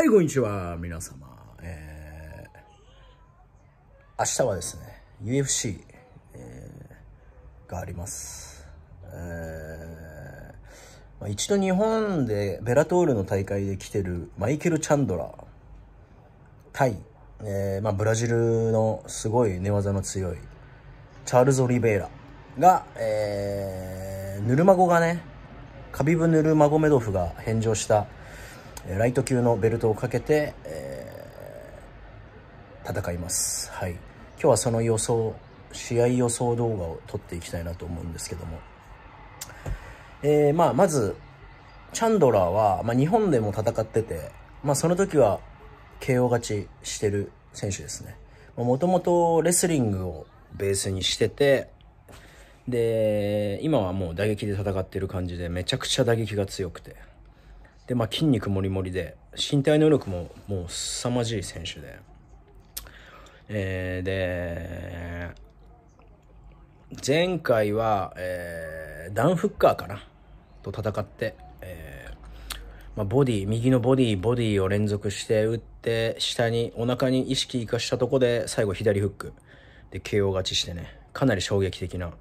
はい、こんにちは、皆様。えー、明日はですね、UFC、えー、があります。えー、まあ、一度日本でベラトールの大会で来てるマイケル・チャンドラ対、えー、まあ、ブラジルのすごい寝技の強いチャールズ・オリベイラが、えー、ヌルマゴがね、カビブ・ヌルマゴメドフが返上したライト級のベルトをかけて、えー、戦います。はい。今日はその予想、試合予想動画を撮っていきたいなと思うんですけども。えー、まあ、まず、チャンドラーは、まあ、日本でも戦ってて、まあ、その時は KO 勝ちしてる選手ですね。もともとレスリングをベースにしてて、で、今はもう打撃で戦ってる感じで、めちゃくちゃ打撃が強くて。で、まあ、筋肉もりもりで、身体能力ももう凄まじい選手で、えー、で、前回は、えー、ダン・フッカーかなと戦って、えー、まあ、ボディ、右のボディ、ボディを連続して打って、下に、お腹に意識生かしたとこで、最後左フックで KO 勝ちしてね、かなり衝撃的な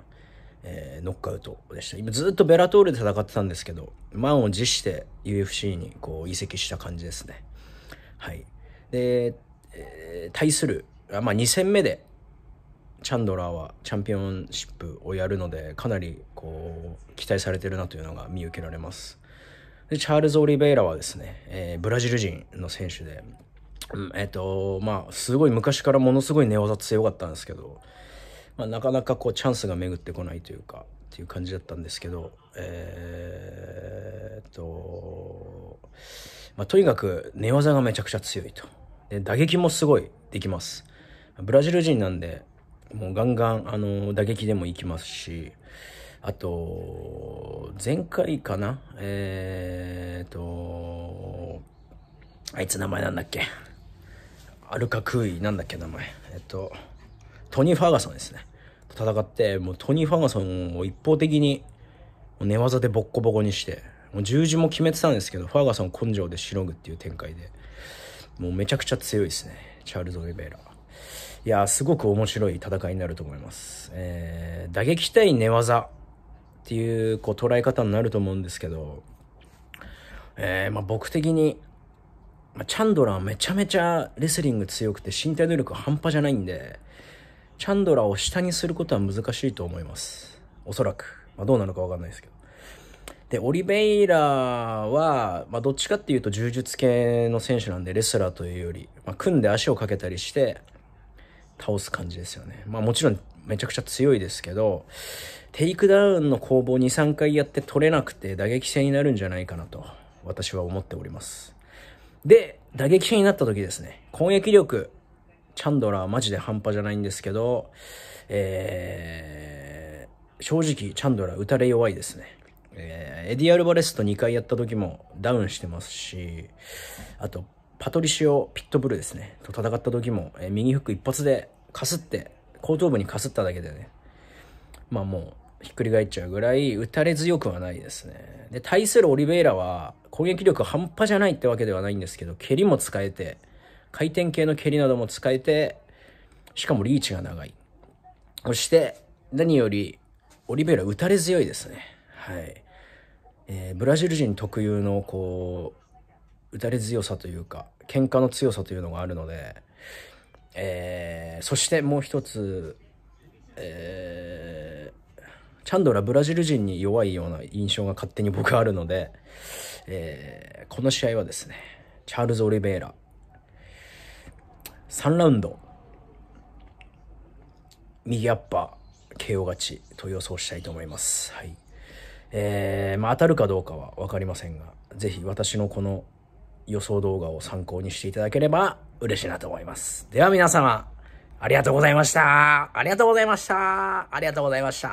えー、ノックアウトでした。今ずっとベラトールで戦ってたんですけど、満を持して UFC にこう移籍した感じですね。はい。で、えー、対する、まあ、2戦目でチャンドラーはチャンピオンシップをやるので、かなりこう、期待されてるなというのが見受けられます。で、チャールズ・オリベイラはですね、えー、ブラジル人の選手で、うん、えっ、ー、と、まあ、すごい昔からものすごい寝技強かったんですけど、まあ、なかなかこうチャンスが巡ってこないというかっていう感じだったんですけどえー、っと、まあ、とにかく寝技がめちゃくちゃ強いとで打撃もすごいできますブラジル人なんでもうガンガンあの打撃でもいきますしあと前回かなえー、っとあいつ名前なんだっけアルカクーイなんだっけ名前えっとトニー・ファーガソンですね戦って、もうトニー・ファーガソンを一方的に寝技でボッコボコにして、もう十字も決めてたんですけど、ファーガソン根性でしのぐっていう展開で、もうめちゃくちゃ強いですね、チャールズ・オリベイラ。いやすごく面白い戦いになると思います。えー、打撃対寝技っていうこう捉え方になると思うんですけど、えー、まあ、僕的に、まあ、チャンドラーめちゃめちゃレスリング強くて身体能力半端じゃないんで、チャンドラを下にすることは難しいと思います。おそらく。まあ、どうなのかわかんないですけど。で、オリベイラは、まあ、どっちかっていうと柔術系の選手なんで、レスラーというより、まあ、組んで足をかけたりして、倒す感じですよね。まあ、もちろんめちゃくちゃ強いですけど、テイクダウンの攻防2、3回やって取れなくて打撃戦になるんじゃないかなと、私は思っております。で、打撃戦になった時ですね、攻撃力、チャンドラーマジで半端じゃないんですけど、えー、正直チャンドラー打たれ弱いですね。えー、エディ・アルバレスと2回やった時もダウンしてますし、あと、パトリシオ・ピットブルですね、と戦った時も、えー、右フック一発でかすって、後頭部にかすっただけでね、まあもう、ひっくり返っちゃうぐらい打たれ強くはないですね。で、対するオリベイラは攻撃力半端じゃないってわけではないんですけど、蹴りも使えて、回転系の蹴りなども使えて、しかもリーチが長い。そして、何より、オリベラ打たれ強いですね。はい。えー、ブラジル人特有の、こう、打たれ強さというか、喧嘩の強さというのがあるので、えー、そしてもう一つ、えー、チャンドラブラジル人に弱いような印象が勝手に僕はあるので、えー、この試合はですね、チャールズ・オリベイラ、3ラウンド右アッパー KO 勝ちと予想したいと思います。はいえーまあ、当たるかどうかは分かりませんが是非私のこの予想動画を参考にしていただければ嬉しいなと思います。では皆様ありがとうございましたありがとうございましたありがとうございました